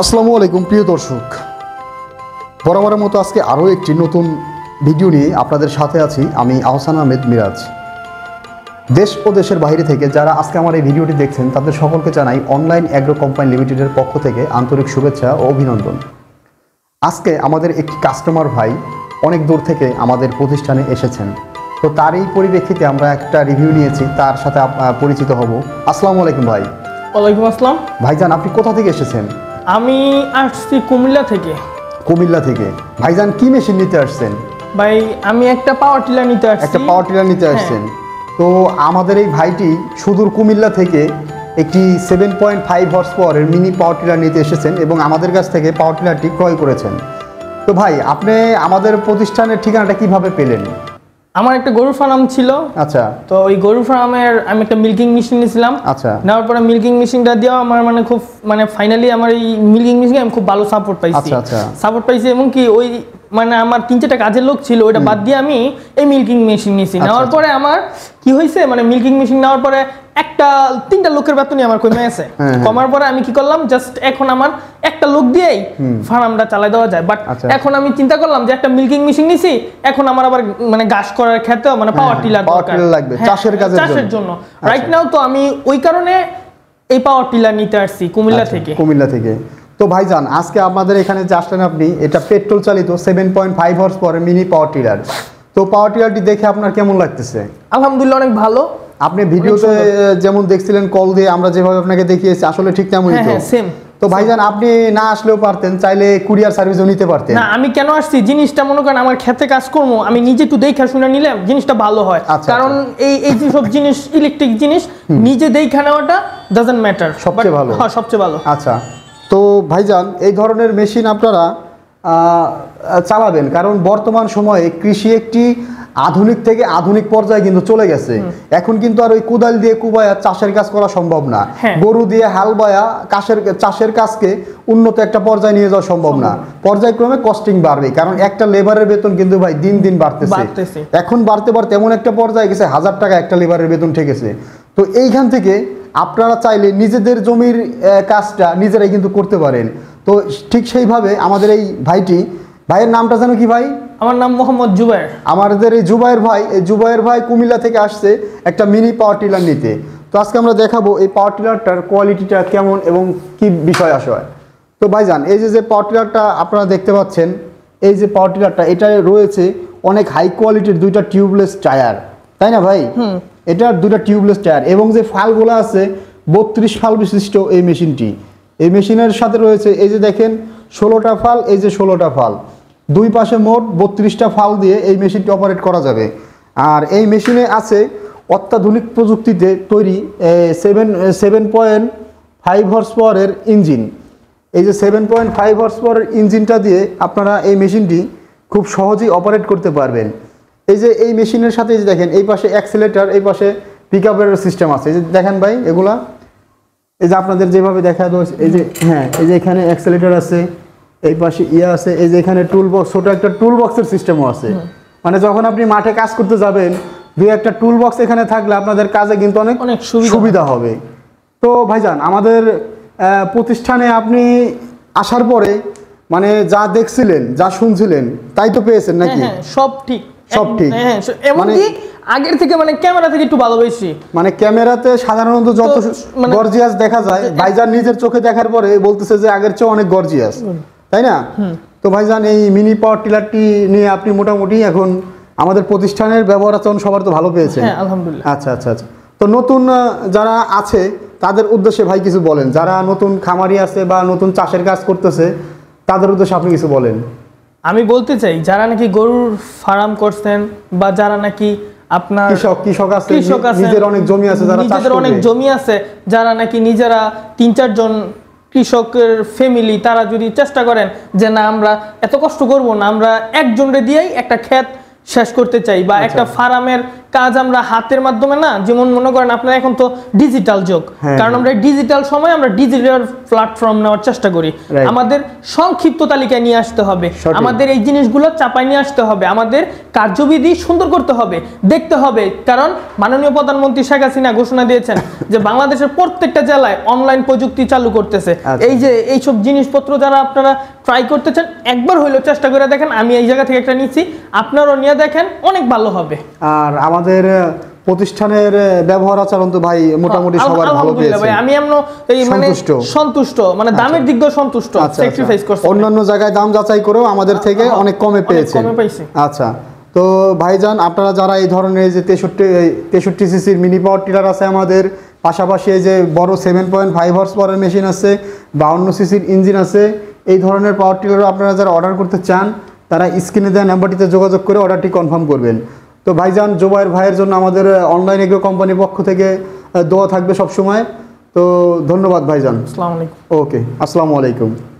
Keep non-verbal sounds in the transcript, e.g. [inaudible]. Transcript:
আসসালামু আলাইকুম প্রিয় দর্শক বরাবরের মতো আজকে আরও একটি নতুন ভিডিও নিয়ে আপনাদের সাথে আছি আমি আহসান আহমেদ মিরাজ দেশ ও দেশের বাইরে থেকে যারা আজকে আমার এই ভিডিওটি দেখছেন তাদের সকলকে জানাই অনলাইন অ্যাগ্রো কোম্পানি লিমিটেডের পক্ষ থেকে আন্তরিক শুভেচ্ছা ও অভিনন্দন আজকে আমাদের একটি কাস্টমার ভাই অনেক দূর থেকে আমাদের প্রতিষ্ঠানে এসেছেন তো তার এই পরিপ্রেক্ষিতে আমরা একটা রিভিউ নিয়েছি তার সাথে পরিচিত হব আসসালামু আলাইকুম ভাই ওয়ালাইকুম আসসালাম ভাইজান আপনি কোথা থেকে এসেছেন আমি আসছি কুমিল্লা থেকে কুমিল্লা থেকে ভাইজান কি মেশিন নিতে আসছেন ভাই আমি একটা পাওয়ার টিলার নিতে আসছি একটা পাওয়ার টিলার নিতে হ্যাঁ। আসছেন তো আমাদের এই ভাইটি সুদূর কুমিল্লা থেকে একটি সেভেন পয়েন্ট ফাইভ হর্স পাওয়ারের মিনি পাওয়ার টিলার নিতে এসেছেন এবং আমাদের কাছ থেকে পাওয়ার টিলারটি ক্রয় করেছেন তো ভাই আপনি আমাদের প্রতিষ্ঠানের ঠিকানাটা কিভাবে পেলেন আমার একটা গরু ফার্ম ছিল আচ্ছা তো ওই গরু ফার্মের আমি একটা মিল্কিং মেশিন নিয়েছিলাম আচ্ছা নেওয়ার পরে মিল্কিং মেশিনটা দিয়ে আমার মানে খুব মানে ফাইনালি আমার এই মিল্কিং মেশিনে আমি খুব ভালো সাপোর্ট পাইছি আচ্ছা সাপোর্ট আচ্ছা। পাইছি এবং কি ওই মানে আমার তিন চারটা কাজের লোক ছিল ওটা বাদ দিয়ে আমি এই মিল্কিং মেশিন নিয়েছি আচ্ছা, নেওয়ার আচ্ছা। পরে আমার কি হয়েছে মানে মিল্কিং মেশিন নেওয়ার পরে একটা তিনটা লোকের বেতনই আমার কমে আছে হ্যাঁ, হ্যাঁ। কমার পরে আমি কি করলাম জাস্ট এখন আমার একটা লোক দিয়েই ফার্মটা চালাই দেওয়া যায় বাট আচ্ছা। এখন আমি চিন্তা করলাম যে একটা মিল্কিং মেশিন নিছি এখন আমার আবার মানে ঘাস করার ক্ষেত্রে মানে পাওয়ার হ্যাঁ, টিলার দরকার লাগবে চাষের কাজের জন্য চাষের জন্য রাইট আচ্ছা। নাও তো আমি ওই কারণে এই পাওয়ার টিলার নিতে আসছি কুমিল্লা আচ্ছা, থেকে কুমিল্লা থেকে তো ভাই ভাইজান আজকে আমাদের এখানে যে আসলেন আপনি এটা পেট্রোল চালিত সেভেন পয়েন্ট ফাইভ হর্স পরে মিনি পাওয়ার টিলার তো পাওয়ার টিলারটি দেখে আপনার কেমন লাগতেছে আলহামদুলিল্লাহ অনেক ভালো আপনি ভিডিওতে যেমন দেখছিলেন কল দিয়ে আমরা যেভাবে আপনাকে দেখিয়েছি আসলে ঠিক তেমনই হ্যাঁ, তো সেম হ্যাঁ, তো ভাইজান আপনি না আসলেও পারতেন চাইলে কুরিয়ার সার্ভিসও নিতে পারতেন না আমি কেন আসছি জিনিসটা মনে করেন আমার ক্ষেতে কাজ করবো আমি নিজে একটু দেখা শুনে নিলে জিনিসটা ভালো হয় আচ্ছা, আচ্ছা। কারণ এই এই যেসব সব জিনিস ইলেকট্রিক জিনিস নিজে দেখা নেওয়াটা ডাজেন্ট ম্যাটার সবচেয়ে ভালো হ্যাঁ সবচেয়ে ভালো আচ্ছা তো ভাইজান এই ধরনের মেশিন আপনারা চালাবেন কারণ বর্তমান সময়ে কৃষি একটি আধুনিক থেকে আধুনিক পর্যায়ে কিন্তু চলে গেছে এখন কিন্তু আর ওই কোদাল দিয়ে কুবায়া চাষের কাজ করা সম্ভব না হ্যাঁ। গরু দিয়ে হাল বয়া কাশের চাষের কাজকে উন্নত একটা পর্যায়ে নিয়ে যাওয়া সম্ভব না পর্যায়ক্রমে কস্টিং বাড়বে কারণ একটা লেবারের বেতন কিন্তু ভাই দিন দিন বাড়তেছে এখন বাড়তে বাড়তে এমন একটা পর্যায়ে গেছে হাজার টাকা একটা লেবারের বেতন ঠেকেছে তো এইখান থেকে আপনারা চাইলে নিজেদের জমির কাজটা নিজেরাই কিন্তু করতে পারেন তো ঠিক সেইভাবে আমাদের এই ভাইটি ভাইয়ের নামটা যেন কি ভাই আমার নাম মোহাম্মদ জুবাইর আমাদের এই জুবাইর ভাই এই জুবাইর ভাই কুমিল্লা থেকে আসছে একটা মিনি পাওয়ার টিলার নিতে তো আজকে আমরা দেখাবো এই পাওয়ার টিলারটার কোয়ালিটিটা কেমন এবং কি বিষয় আসে তো যান এই যে যে পাওয়ার টিলারটা আপনারা দেখতে পাচ্ছেন এই যে পাওয়ার টিলারটা এটা রয়েছে অনেক হাই কোয়ালিটির দুইটা টিউবলেস টায়ার তাই না ভাই এটার দুটা টিউবলেস টায়ার এবং যে ফালগুলো আছে বত্রিশ ফাল বিশিষ্ট এই মেশিনটি এই মেশিনের সাথে রয়েছে এই যে দেখেন ষোলোটা ফাল এই যে ষোলোটা ফাল দুই পাশে মোট বত্রিশটা ফাল দিয়ে এই মেশিনটি অপারেট করা যাবে আর এই মেশিনে আছে অত্যাধুনিক প্রযুক্তিতে তৈরি seven seven point five horse পাওয়ারের ইঞ্জিন এই যে সেভেন পয়েন্ট ফাইভ হর্স পাওয়ারের ইঞ্জিনটা দিয়ে আপনারা এই মেশিনটি খুব সহজেই অপারেট করতে পারবেন এই যে এই মেশিনের সাথে যে দেখেন এই পাশে অ্যাক্সেলেটার এই পাশে পিক সিস্টেম আছে এই যে দেখেন ভাই এগুলা এই যে আপনাদের যেভাবে দেখা হয়েছে এই যে হ্যাঁ এই যে এখানে অ্যাক্সেলেটার আছে এই পাশে ইয়ে আছে এই যে এখানে টুল বক্স ছোট একটা টুল বক্সের সিস্টেমও আছে মানে যখন আপনি মাঠে কাজ করতে যাবেন দুই একটা টুল বক্স এখানে থাকলে আপনাদের কাজে কিন্তু অনেক অনেক সুবিধা হবে তো ভাইজান আমাদের প্রতিষ্ঠানে আপনি আসার পরে মানে যা দেখছিলেন যা শুনছিলেন তাই তো পেয়েছেন হ্যাঁ, নাকি হ্যাঁ, সব ঠিক সব ঠিক হ্যাঁ, হ্যাঁ এমনকি মানে আগের থেকে মানে ক্যামেরা থেকে একটু ভালো বেশি মানে ক্যামেরাতে সাধারণত যত মানে গর্জিয়াস দেখা যায় ভাইজান নিজের চোখে দেখার পরে বলতেছে যে আগের চেয়ে অনেক গর্জিয়াস তাই না তো ভাই যান এই মিনি পাওয়ার টিলারটি নিয়ে আপনি মোটামুটি এখন আমাদের প্রতিষ্ঠানের ব্যবহার আচরণ সবার তো ভালো পেয়েছে হ্যাঁ, আলহামদুলিল্লাহ আচ্ছা আচ্ছা আচ্ছা তো নতুন যারা আছে তাদের উদ্দেশ্যে ভাই কিছু বলেন যারা নতুন খামারি আছে বা নতুন চাষের কাজ করতেছে তাদের উদ্দেশ্যে আপনি কিছু বলেন আমি বলতে চাই যারা নাকি গরুর ফার্ম করছেন বা যারা নাকি আপনার কৃষক কৃষক আছে কৃষক আছে নিজের অনেক জমি আছে যারা নিজেদের অনেক জমি আছে যারা নাকি নিজেরা তিন চারজন কৃষকের ফ্যামিলি তারা যদি চেষ্টা করেন যে না আমরা এত কষ্ট করব না আমরা একজনরে দিয়েই একটা ক্ষেত শেষ করতে চাই বা আচ্ছা। একটা ফার্মের কাজ আমরা হাতের মাধ্যমে না যেমন মনে করেন আপনারা এখন তো ডিজিটাল যোগ হ্যাঁ, কারণ হ্যাঁ। আমরা ডিজিটাল সময় আমরা ডিজিটাল প্ল্যাটফর্ম নেওয়ার চেষ্টা করি আমাদের সংক্ষিপ্ত তালিকায় নিয়ে আসতে হবে আমাদের এই জিনিসগুলো চাপায় নিয়ে আসতে হবে আমাদের কার্যবিধি সুন্দর করতে হবে দেখতে হবে কারণ মাননীয় প্রধানমন্ত্রী শেখ হাসিনা ঘোষণা দিয়েছেন [laughs] যে বাংলাদেশের প্রত্যেকটা জেলায় অনলাইন প্রযুক্তি চালু করতেছে আচ্ছা। এই যে এইসব জিনিসপত্র যারা আপনারা ট্রাই করতেছেন একবার হইলেও চেষ্টা করে দেখেন আমি এই জায়গা থেকে একটা নিচ্ছি আপনারও নিয়ে নিয়ে দেখেন অনেক ভালো হবে আর আমাদের প্রতিষ্ঠানের ব্যবহার আচরণ তো ভাই মোটামুটি সবার ভালো পেয়েছে ভাই আমি এমন এই মানে সন্তুষ্ট মানে আচ্ছা। দামের দিক দিয়ে সন্তুষ্ট স্যাক্রিফাইস আচ্ছা, আচ্ছা। করছে অন্যান্য জায়গায় দাম যাচাই করেও আমাদের থেকে অনেক কমে পেয়েছে কমে পাইছে আচ্ছা তো ভাইজান আপনারা যারা এই ধরনের যে তেষট্টি তেষট্টি সিসির মিনি পাওয়ার টিলার আছে আমাদের পাশাপাশি এই যে বড় seven point five horse power machine আছে বাউন্ন সিসির ইঞ্জিন আছে এই ধরনের পাওয়ার টিলারও আপনারা যারা অর্ডার করতে চান তারা স্ক্রিনে দেওয়া নাম্বারটিতে যোগাযোগ করে অর্ডারটি কনফার্ম করবেন তো ভাইজান জোবায়ের ভাইয়ের জন্য আমাদের অনলাইন এগ্রো কোম্পানির পক্ষ থেকে দোয়া থাকবে সবসময় তো ধন্যবাদ ভাইজান আসসালামু আলাইকুম ওকে আসসালামু আলাইকুম